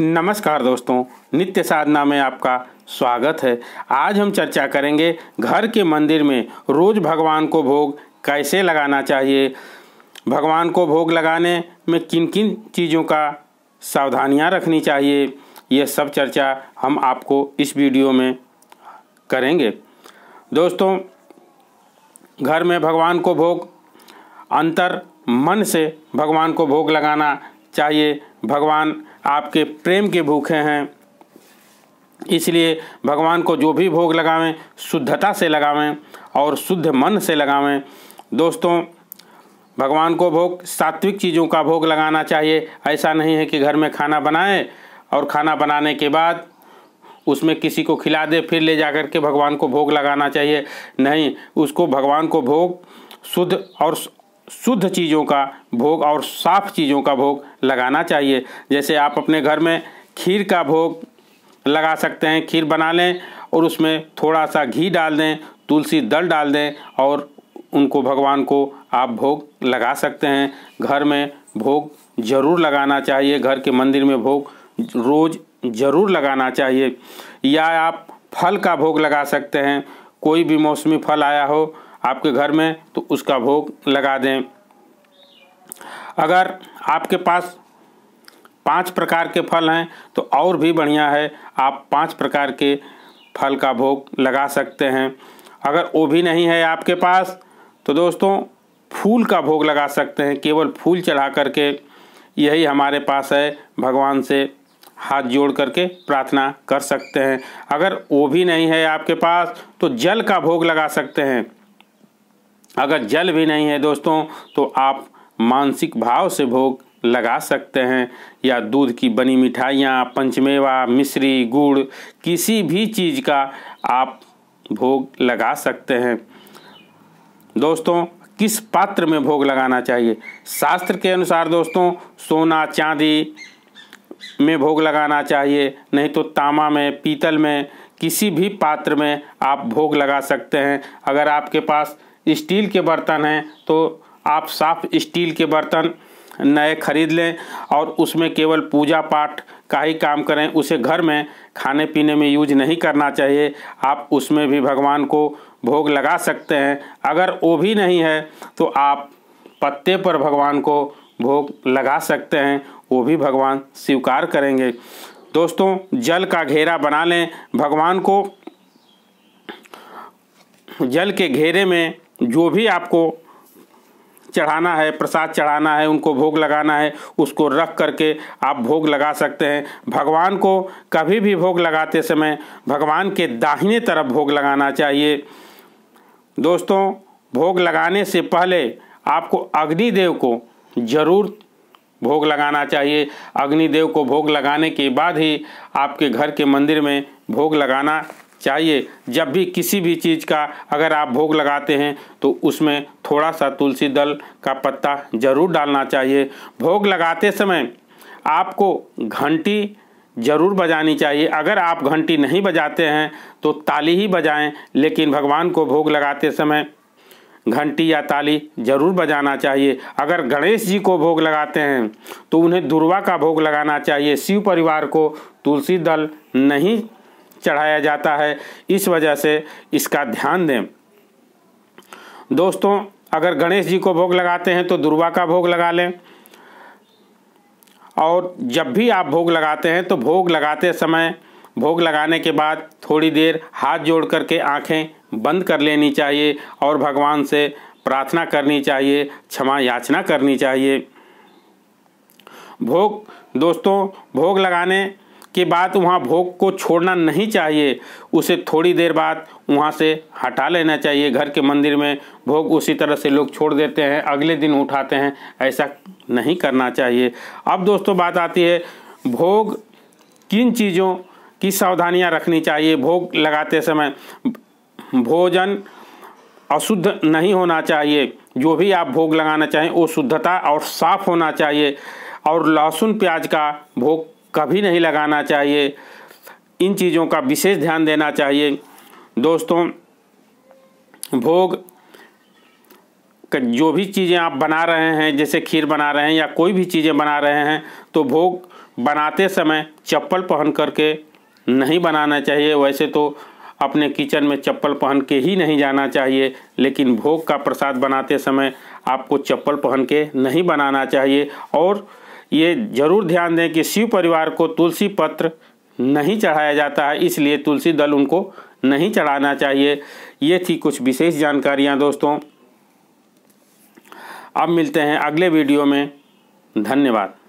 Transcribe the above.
नमस्कार दोस्तों नित्य साधना में आपका स्वागत है आज हम चर्चा करेंगे घर के मंदिर में रोज़ भगवान को भोग कैसे लगाना चाहिए भगवान को भोग लगाने में किन किन चीज़ों का सावधानियां रखनी चाहिए ये सब चर्चा हम आपको इस वीडियो में करेंगे दोस्तों घर में भगवान को भोग अंतर मन से भगवान को भोग लगाना चाहिए भगवान आपके प्रेम के भूखे हैं इसलिए भगवान को जो भी भोग लगावें शुद्धता से लगावें और शुद्ध मन से लगावें दोस्तों भगवान को भोग सात्विक चीज़ों का भोग लगाना चाहिए ऐसा नहीं है कि घर में खाना बनाएं और खाना बनाने के बाद उसमें किसी को खिला दे फिर ले जा कर के भगवान को भोग लगाना चाहिए नहीं उसको भगवान को भोग शुद्ध और शुद्ध चीज़ों का भोग और साफ चीज़ों का भोग लगाना चाहिए जैसे आप अपने घर में खीर का भोग लगा सकते हैं खीर बना लें और उसमें थोड़ा सा घी डाल दें तुलसी दल डाल दें और उनको भगवान को आप भोग लगा सकते हैं घर में भोग जरूर लगाना चाहिए घर के मंदिर में भोग रोज़ ज़रूर लगाना चाहिए या आप फल का भोग लगा सकते हैं कोई भी मौसमी फल आया हो आपके घर में तो उसका भोग लगा दें अगर आपके पास पांच प्रकार के फल हैं तो और भी बढ़िया है आप पांच प्रकार के फल का भोग लगा सकते हैं अगर वो भी नहीं है आपके पास तो दोस्तों फूल का भोग लगा सकते हैं केवल फूल चढ़ा करके यही हमारे पास है भगवान से हाथ जोड़ करके प्रार्थना कर सकते हैं अगर वो भी नहीं है आपके पास तो जल का भोग लगा सकते हैं अगर जल भी नहीं है दोस्तों तो आप मानसिक भाव से भोग लगा सकते हैं या दूध की बनी मिठाइयाँ पंचमेवा मिश्री गुड़ किसी भी चीज़ का आप भोग लगा सकते हैं दोस्तों किस पात्र में भोग लगाना चाहिए शास्त्र के अनुसार दोस्तों सोना चांदी में भोग लगाना चाहिए नहीं तो तामा में पीतल में किसी भी पात्र में आप भोग लगा सकते हैं अगर आपके पास स्टील के बर्तन हैं तो आप साफ स्टील के बर्तन नए खरीद लें और उसमें केवल पूजा पाठ का ही काम करें उसे घर में खाने पीने में यूज नहीं करना चाहिए आप उसमें भी भगवान को भोग लगा सकते हैं अगर वो भी नहीं है तो आप पत्ते पर भगवान को भोग लगा सकते हैं वो भी भगवान स्वीकार करेंगे दोस्तों जल का घेरा बना लें भगवान को जल के घेरे में जो भी आपको चढ़ाना है प्रसाद चढ़ाना है उनको भोग लगाना है उसको रख करके आप भोग लगा सकते हैं भगवान को कभी भी भोग लगाते समय भगवान के दाहिने तरफ भोग लगाना चाहिए दोस्तों भोग लगाने से पहले आपको अग्निदेव को जरूर भोग लगाना चाहिए अग्निदेव को भोग लगाने के बाद ही आपके घर के मंदिर में भोग लगाना चाहिए जब भी किसी भी चीज़ का अगर आप भोग लगाते हैं तो उसमें थोड़ा सा तुलसी दल का पत्ता ज़रूर डालना चाहिए भोग लगाते समय आपको घंटी ज़रूर बजानी चाहिए अगर आप घंटी नहीं बजाते हैं तो ताली ही बजाएं लेकिन भगवान को भोग लगाते समय घंटी या ताली जरूर बजाना चाहिए अगर गणेश जी को भोग लगाते हैं तो उन्हें दुर्वा का भोग लगाना चाहिए शिव परिवार को तुलसी दल नहीं चढ़ाया जाता है इस वजह से इसका ध्यान दें दोस्तों अगर गणेश जी को भोग लगाते हैं तो दुर्वा का भोग लगा लें और जब भी आप भोग लगाते हैं तो भोग लगाते समय भोग लगाने के बाद थोड़ी देर हाथ जोड़ करके आंखें बंद कर लेनी चाहिए और भगवान से प्रार्थना करनी चाहिए क्षमा याचना करनी चाहिए भोग दोस्तों भोग लगाने के बाद वहाँ भोग को छोड़ना नहीं चाहिए उसे थोड़ी देर बाद वहाँ से हटा लेना चाहिए घर के मंदिर में भोग उसी तरह से लोग छोड़ देते हैं अगले दिन उठाते हैं ऐसा नहीं करना चाहिए अब दोस्तों बात आती है भोग किन चीज़ों की सावधानियाँ रखनी चाहिए भोग लगाते समय भोजन अशुद्ध नहीं होना चाहिए जो भी आप भोग लगाना चाहें वो शुद्धता और साफ होना चाहिए और लहसुन प्याज का भोग कभी नहीं लगाना चाहिए इन चीज़ों का विशेष ध्यान देना चाहिए दोस्तों भोग जो भी चीज़ें आप बना रहे हैं जैसे खीर बना रहे हैं या कोई भी चीज़ें बना रहे हैं तो भोग बनाते समय चप्पल पहन करके नहीं बनाना चाहिए वैसे तो अपने किचन में चप्पल पहन के ही नहीं जाना चाहिए लेकिन भोग का प्रसाद बनाते समय आपको चप्पल पहन के नहीं बनाना चाहिए और ये जरूर ध्यान दें कि शिव परिवार को तुलसी पत्र नहीं चढ़ाया जाता है इसलिए तुलसी दल उनको नहीं चढ़ाना चाहिए ये थी कुछ विशेष जानकारियाँ दोस्तों अब मिलते हैं अगले वीडियो में धन्यवाद